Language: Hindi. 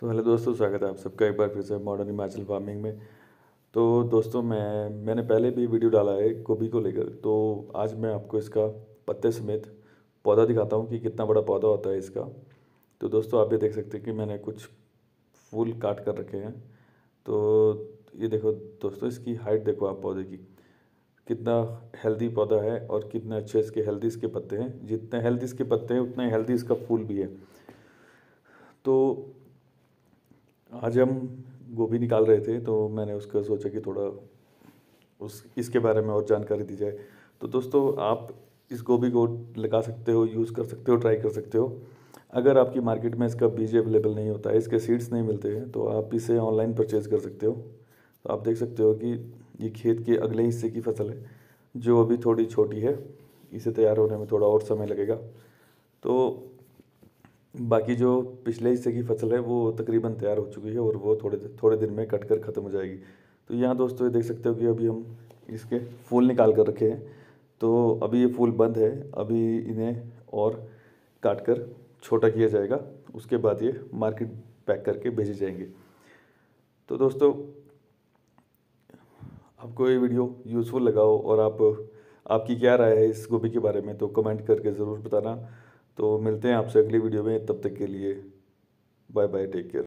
तो हेलो दोस्तों स्वागत है आप सबका एक बार फिर से मॉडर्न हिमाचल फार्मिंग में तो दोस्तों मैं मैंने पहले भी वीडियो डाला है गोभी को लेकर तो आज मैं आपको इसका पत्ते समेत पौधा दिखाता हूँ कि कितना बड़ा पौधा होता है इसका तो दोस्तों आप ये देख सकते हैं कि मैंने कुछ फूल काट कर रखे हैं तो ये देखो दोस्तों इसकी हाइट देखो आप पौधे की कितना हेल्दी पौधा है और कितने अच्छे इसके हेल्दी इसके पत्ते हैं जितने हेल्दी इसके पत्ते हैं उतने हेल्दी इसका फूल भी है तो आज हम गोभी निकाल रहे थे तो मैंने उसका सोचा कि थोड़ा उस इसके बारे में और जानकारी दी जाए तो दोस्तों आप इस गोभी को लगा सकते हो यूज़ कर सकते हो ट्राई कर सकते हो अगर आपकी मार्केट में इसका बीज अवेलेबल नहीं होता है इसके सीड्स नहीं मिलते हैं तो आप इसे ऑनलाइन परचेज़ कर सकते हो तो आप देख सकते हो कि ये खेत के अगले हिस्से की फसल है जो अभी थोड़ी छोटी है इसे तैयार होने में थोड़ा और समय लगेगा तो बाकी जो पिछले हिस्से की फसल है वो तकरीबन तैयार हो चुकी है और वो थोड़े थोड़े दिन में कट कर ख़त्म हो जाएगी तो यहाँ दोस्तों ये देख सकते हो कि अभी हम इसके फूल निकाल कर रखे हैं तो अभी ये फूल बंद है अभी इन्हें और काट कर छोटा किया जाएगा उसके बाद ये मार्केट पैक करके भेजे जाएंगे तो दोस्तों आपको ये वीडियो यूज़फुल लगा हो और आप आपकी क्या राय है इस गोभी के बारे में तो कमेंट करके ज़रूर बताना तो मिलते हैं आपसे अगली वीडियो में तब तक के लिए बाय बाय टेक केयर